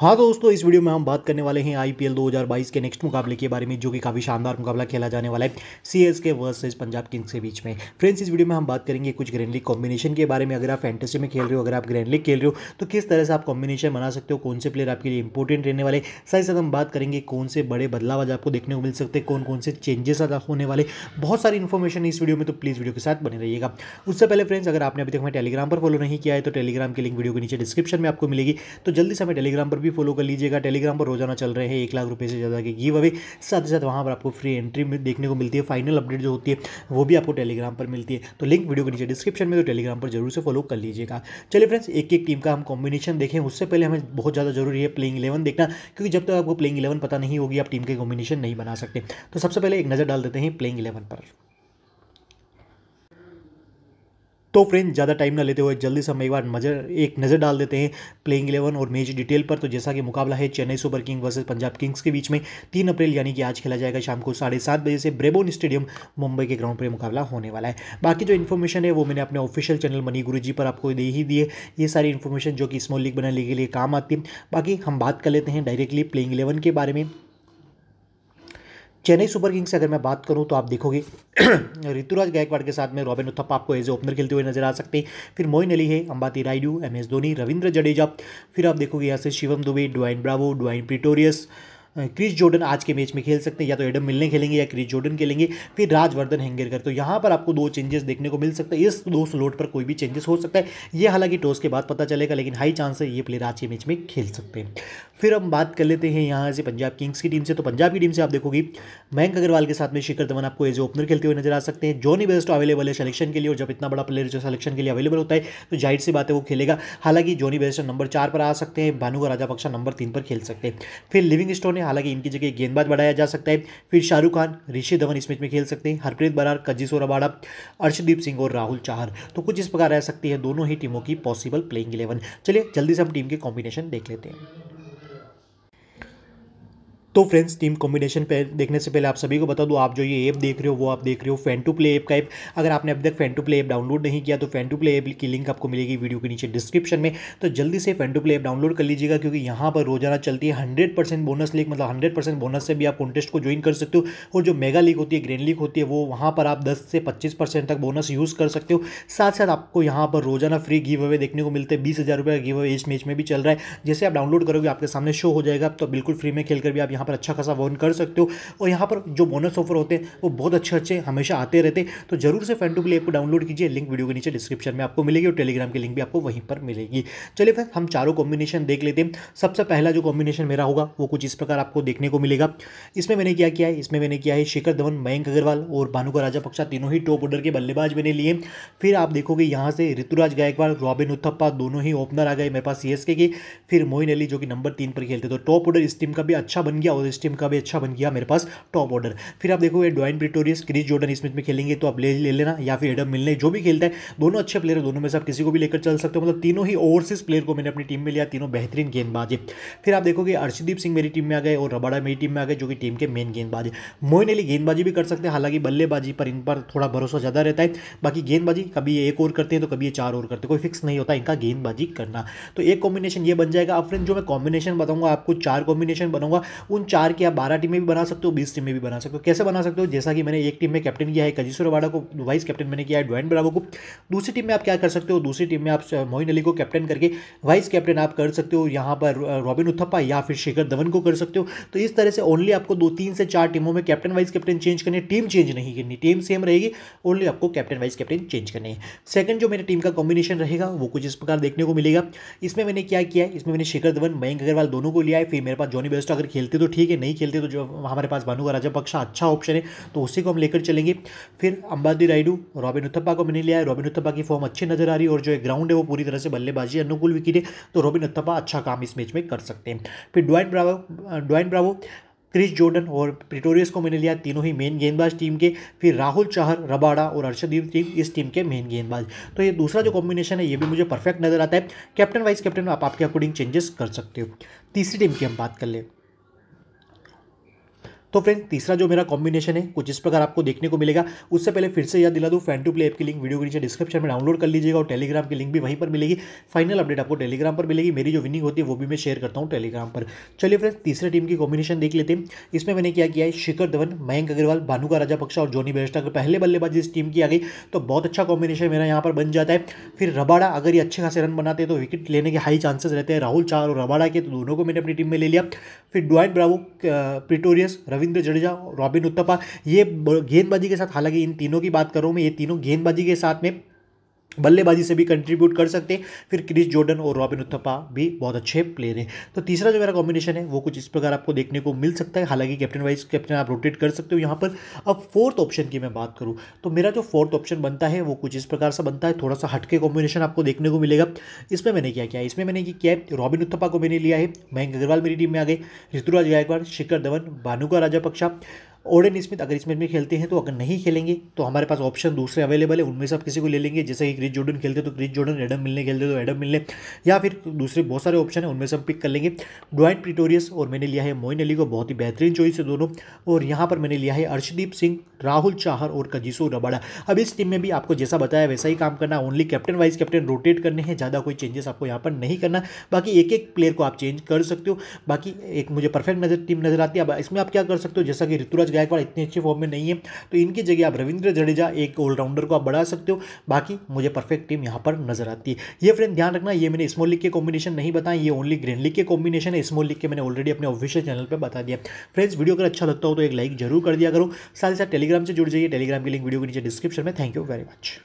हाँ दोस्तों इस वीडियो में हम बात करने वाले हैं आईपीएल 2022 के नेक्स्ट मुकाबले के बारे में जो कि काफ़ी शानदार मुकाबला खेला जाने वाला है सीएसके वर्सेस पंजाब किंग्स के बीच में फ्रेंड्स इस वीडियो में हम बात करेंगे कुछ ग्रैंड लीग कॉम्बिनेशन के बारे में अगर आप फैंटेसी में खेल रहे हो अगर आप ग्रैंड लीग खेल रहे हो तो किस तरह से आप कॉम्बिनेशन बना सकते हो कौन से प्लेयर आपके लिए इंपॉर्टेंट रहने वाले साथ साथ हम बात करेंगे कौन से बड़े बदलाव आज आपको देखने को मिल सकते हैं कौन कौन से चेंजेस आज होने वाले बहुत सारी इन्फॉर्मेशन इस वीडियो में तो प्लीज़ वीडियो के साथ बने रहिएगा उससे पहले फ्रेंड्स अगर आपने अभी तक हमें टेलीग्राम पर फॉलो नहीं किया है तो टेलीग्राम की लिंक वीडियो के नीचे डिस्क्रिप्शन में आपको मिलेगी तो जल्दी से हमें टेलीग्राम पर भी फॉलो कर लीजिएगा टेलीग्राम पर रोजाना चल रहे हैं एक लाख रुपये से ज़्यादा की गिव अवे साथ ही साथ वहाँ पर आपको फ्री एंट्री देखने को मिलती है फाइनल अपडेट जो होती है वो भी आपको टेलीग्राम पर मिलती है तो लिंक वीडियो के नीचे डिस्क्रिप्शन में तो टेलीग्राम पर जरूर से फॉलो कर लीजिएगा चलिए फ्रेंड्स एक एक टीम का हम कॉम्बिनेशन देखें उससे पहले हमें बहुत ज़्यादा जरूरी है प्लेइंग इलेवन देखना क्योंकि जब तक आपको प्लेइंग इलेवन पता नहीं होगी आप टीम के कॉम्बिनेशन नहीं बना सकते तो सबसे पहले एक नज़र डाल देते हैं प्लेइंग इलेवन पर तो फ्रेंड ज़्यादा टाइम ना लेते हुए जल्दी से हम एक बार नज़र एक नज़र डाल देते हैं प्लेइंग इलेवन और मैच डिटेल पर तो जैसा कि मुकाबला है Chennai Super King versus Punjab Kings के बीच में तीन अप्रैल यानी कि आज खेला जाएगा शाम को साढ़े सात बजे से ब्रेबोन स्टेडियम मुंबई के ग्राउंड पर मुकाबला होने वाला है बाकी जो इन्फॉर्मेशन है वो मैंने अपने ऑफिशियल चैनल मनी गुरु पर आपको दे ही दिए ये सारी इन्फॉर्मेशन जो कि स्मॉल लीग बनाने के लिए काम आती है बाकी हम बात कर लेते हैं डायरेक्टली प्लेइंग इलेवन के बारे में चेन्नई सुपर किंग्स से अगर मैं बात करूं तो आप देखोगे ऋतुराज गायकवाड़ के साथ में रॉबिन उथप्पा आपको एज ए ओपनर खेलते हुए नजर आ सकते हैं फिर मोइन अली है अंबाती रायडू एम एस धोनी रविंद्र जडेजा फिर आप देखोगे यहाँ से Shivam Dube Dwayne Bravo Dwaine Pretorius Chris Jordan आज के मैच में खेल सकते हैं या तो एडम मिलने खेलेंगे या क्रिस जोर्डन खेलेंगे फिर राजवर्धन हेंगेरकर तो यहाँ पर आपको दो चेंजेस देखने को मिल सकता है इस दो स्लोट पर कोई भी चेंजेस हो सकता है ये हालांकि टॉस के बाद पता चलेगा लेकिन हाई चांस है ये प्लेयर आज के मैच में खेल सकते हैं फिर हम बात कर लेते हैं यहाँ से पंजाब किंग्स की टीम से तो पंजाब की टीम से आप देखोगी मयंक अग्रवाल के साथ में शिखर धवन आपको एज ओपनर खेलते हुए नजर आ सकते हैं जॉनी बेस्ट अवेलेबल है सिलेक्शन के लिए और जब इतना बड़ा प्लेयर जो सिलेक्शन के लिए अवेलेबल होता है तो जाहिर सी बात है वो खेलेगा हालांकि जॉनी बेस्ट नंबर चार पर आ सकते हैं भानुगा राजा पक्षा नंबर तीन पर खेल सकते हैं फिर लिविंग स्टोन में हालांकि इनकी जगह गेंदबाज बढ़ाया जा सकता है फिर शाहरुख खान ऋषि धवन इस मैच में खेल सकते हैं हरप्रीत बरार कजिशोर अबाड़ा अर्शदीप सिंह और राहुल चाहर तो कुछ इस प्रकार रह सकती है दोनों ही टीमों की पॉसिबल प्लेइंग इलेवन चलिए जल्दी से हम टीम के कॉम्बिनेशन देख लेते हैं तो फ्रेंड्स टीम कॉम्बिनेशन पे देखने से पहले आप सभी को बता दूं आप जो ये ऐप देख रहे हो वो आप देख रहे हो फैन टू प्ले ऐप का ऐप अगर आपने अभी तक Fan To Play app download नहीं किया तो फैन टू प्ले ऐप की लिंक आपको मिलेगी वीडियो के नीचे डिस्क्रिप्शन में तो जल्दी से Fan To Play app download कर लीजिएगा क्योंकि यहाँ पर रोजाना चलती है हंड्रेड बोनस लीग मतलब हंड्रेड बोनस से भी आप कॉन्टेस्ट को ज्वाइन कर सकते हो और जो मेगा लीग होती है ग्रेन लीग होती है वो वहाँ पर आप दस से पच्चीस तक बोनस यूज़ कर सकते हो साथ साथ आपको यहाँ पर रोजाना फ्री गिव अवे देखने को मिलते हैं बीस हज़ार का गिव अवे इस मैच में भी चल रहा है जैसे आप डाउनलोड करोगे आपके सामने शो हो जाएगा तो बिल्कुल फ्री में खेल भी आप यहाँ यहाँ पर अच्छा खासा वर्न कर सकते हो और यहाँ पर जो बोनस ऑफर होते हैं वो बहुत अच्छे अच्छे हमेशा आते रहते तो जरूर से फैन टू प्ले ऐप को डाउनलोड कीजिए लिंक वीडियो के नीचे डिस्क्रिप्शन में आपको मिलेगी और टेलीग्राम की लिंक भी आपको वहीं पर मिलेगी चलिए फिर हम चारों कॉम्बिनेशन देख लेते हैं सबसे पहला जो कॉम्बिनेशन मेरा होगा वो कुछ इस प्रकार आपको देखने को मिलेगा इसमें मैंने क्या किया है इसमें मैंने किया है शिखर धवन मयंक अग्रवाल और भानुका राजा पक्षा तीनों ही टॉप ऑर्डर के बल्लेबाज मैंने लिए फिर आप देखोगे यहाँ से ऋतुराज गायकवाड़ रॉबिन उत्थप्पा दोनों ही ओपनर आ गए मेरे पास सी के फिर मोइन अली जो कि नंबर तीन पर खेलते तो टॉप ऑर्डर इस टीम का भी अच्छा बन गया किया और इस टीम का भी अच्छा बन गया मेरे पास टॉप ऑर्डर फिर आप देखोगे डॉइन प्रिटोरियस क्रिस जोर्डन इस में खेलेंगे तो आप ले ले लेना या फिर एडम मिलने जो भी खेलता है दोनों अच्छे प्लेयर है दोनों में से आप किसी को भी लेकर चल सकते हो मतलब तीनों ही ओवरसीज प्लेयर को मैंने अपनी टीम में लिया तीनों बेहतरीन गेंदबाज है फिर आप देखोगे अर्षदीप सिंह मेरी टीम में आ गए और रबाड़ा मेरी टीम में आ गए जो कि टीम के मेन गेंदबाज है मोहन अली गेंदबाजी भी कर सकते हैं हालांकि बल्लेबाजी पर इन पर थोड़ा भरोसा ज़्यादा रहता है बाकी गेंदबाजी कभी एक ओवर करते हैं तो कभी ये चार ओवर करते हैं कोई फिक्स नहीं होता इनका गेंदबाजी करना तो एक कॉम्बिनेशन ये बन जाएगा अब फ्रेंड जो मैं कॉम्बिनेशन बताऊंगा आपको चार कॉम्बिनेशन बनाऊंगा उन तुम चार की या बारह टीमें भी बना सकते हो बीस टीमें भी बना सकते हो कैसे बना सकते हो जैसा कि मैंने एक टीम में कैप्टन किया है कजिशोर वाड़ा को वाइस कैप्टन मैंने किया है डोएन ब्रावो को दूसरी टीम में आप क्या कर सकते हो दूसरी टीम में आप मोइन अली को कैप्टन करके वाइस कैप्टन आप कर सकते हो यहाँ पर रॉबिन उथप्पा या फिर शेखर धवन को कर सकते हो तो इस तरह से ओनली आपको दो तीन से चार टीमों में कैप्टन वाइस कैप्टन चेंज करने टीम चेंज नहीं करनी टीम सेम रहेगी ओनली आपको कैप्टन वाइस कैप्टन चेंज करने है सेकंड जो मेरे टीम का कॉम्बिनेशन रहेगा वो कुछ इस प्रकार देखने को मिलेगा इसमें मैंने क्या किया है इसमें मैंने शेखर धवन मयंक अग्रवाल दोनों को लिया है फिर मेरे पास जॉनी बेस्ट अगर खेलते तो ठीक है नहीं खेलते तो जो हमारे पास भानु का राजापक्षा अच्छा ऑप्शन है तो उसी को हम लेकर चलेंगे फिर अंबादी राइडू रॉबिन उत्थप्पा को मैंने लिया है रॉबिन उत्थप्पा की फॉर्म अच्छी नजर आ रही है और जो ग्राउंड है वो पूरी तरह से बल्लेबाजी अनुकूल विकेट है तो रॉबिन उत्थप्पा अच्छा काम इस मैच में कर सकते हैं फिर Dwayne Bravo Dwayne Bravo Chris Jordan और प्रिटोरियस को मैंने लिया तीनों ही मेन गेंदबाज टीम के फिर राहुल चाहर रबाड़ा और अर्षदीप टीम इस टीम के मेन गेंदबाज तो ये दूसरा जो कॉम्बिनेशन है ये भी मुझे परफेक्ट नजर आता है कैप्टन वाइस कैप्टन आप आपके अकॉर्डिंग चेंजेस कर सकते हो तीसरी टीम की हम बात कर लें तो फ्रेंड तीसरा जो मेरा कॉम्बिनेशन है कुछ इस प्रकार आपको देखने को मिलेगा उससे पहले फिर से याद दिला दूँ फैन टू प्ले ऐप की लिंक वीडियो के नीचे डिस्क्रिप्शन में डाउनलोड कर लीजिएगा और टेलीग्राम की लिंक भी वहीं पर मिलेगी फाइनल अपडेट आपको टेलीग्राम पर मिलेगी मेरी जो विनिंग होती है वो भी मैं शेयर करता हूँ टेलीग्राम पर चलिए फ्रेंड तीसरे टीम की कॉम्बिनेशन देख लेते हैं इसमें मैंने क्या किया है शिखर धवन मयंक अग्रवाल भानुका राजापक्षा और जोनी बेस्ट अगर पहले बल्लेबाज इस टीम की आ गई तो बहुत अच्छा कॉम्बिनेशन मेरा यहाँ पर बन जाता है फिर रबाड़ा अगर ये अच्छे खासे रन बनाते हैं तो विकेट लेने के हाई चांसेस रहते हैं राहुल चार और रबाड़ा के तो दोनों को मैंने अपनी टीम में ले लिया फिर Dwayne Bravo Pretorius Ravi Ravindra Jadeja Robin Uthappa ये गेंदबाजी के साथ हालांकि इन तीनों की बात करूँ मैं ये तीनों गेंदबाजी के साथ में बल्लेबाजी से भी कंट्रीब्यूट कर सकते हैं फिर क्रिस जॉर्डन और रॉबिन उत्थप्पा भी बहुत अच्छे प्लेयर हैं तो तीसरा जो मेरा कॉम्बिनेशन है वो कुछ इस प्रकार आपको देखने को मिल सकता है हालांकि कैप्टन वाइज कैप्टन आप रोटेट कर सकते हो यहाँ पर अब फोर्थ ऑप्शन की मैं बात करूँ तो मेरा जो फोर्थ ऑप्शन बनता है वो कुछ इस प्रकार से बनता है थोड़ा सा हटके कॉम्बिनेशन आपको देखने को मिलेगा इसमें मैंने क्या किया इसमें मैंने क्या रॉबिन उत्थप्पा को मैंने लिया है मयंक अग्रवाल मेरी टीम में आ गए ऋतुराज गायकवाड़ शिखर धवन भानुका राजापक्षा ओडन स्मिथ अगर स्मिथ में खेलते हैं तो अगर नहीं खेलेंगे तो हमारे पास ऑप्शन दूसरे अवेलेबल है उनमें से आप किसी को ले लेंगे जैसे कि क्रिस जोर्डन खेलते तो क्रिस जोर्डन एडम मिलने खेलते तो एडम मिलने या फिर दूसरे बहुत सारे ऑप्शन है उनमें से हम पिक कर लेंगे ड्वाइन प्रिटोरियस और मैंने लिया है मोइन अली को बहुत ही बेहतरीन चॉइस है दोनों और यहाँ पर मैंने लिया है अर्शदीप सिंह राहुल चाहर और कजिसो रबाड़ा अब इस टीम में भी आपको जैसा बताया वैसा ही काम करना only captain vice captain rotate करने हैं ज़्यादा कोई चेंजेस आपको यहाँ पर नहीं करना बाकी एक एक प्लेयर को आप चेंज कर सकते हो बाकी एक मुझे परफेक्ट नजर टीम नजर आती है अब इसमें आप क्या कर सकते हो जैसा कि ऋतुराज गायकवाड़ इतनी अच्छी फॉर्म में नहीं है तो इनकी जगह आप रविंद्र जडेजा एक ऑलराउंडर को आप बढ़ा सकते हो बाकी मुझे परफेक्ट टीम यहाँ पर नजर आती है ये फ्रेंड ध्यान रखना ये मैंने स्मॉल लीग के कॉम्बिनेशन नहीं बताए ये ओनली ग्रीन लीग के कॉम्बिनेशन है स्मॉल लीग के मैंने ऑलरेडी अपने ऑफिशियल चैनल पर बता दिया फ्रेंड्स वीडियो अगर अच्छा लगता हो तो एक लाइक जरूर कर दिया करो साथ ही साथ टेलीग्राम से जुड़ जाइए टेलीग्राम की लिंक वीडियो के नीचे डिस्क्रिप्शन में थैंक यू वेरी मच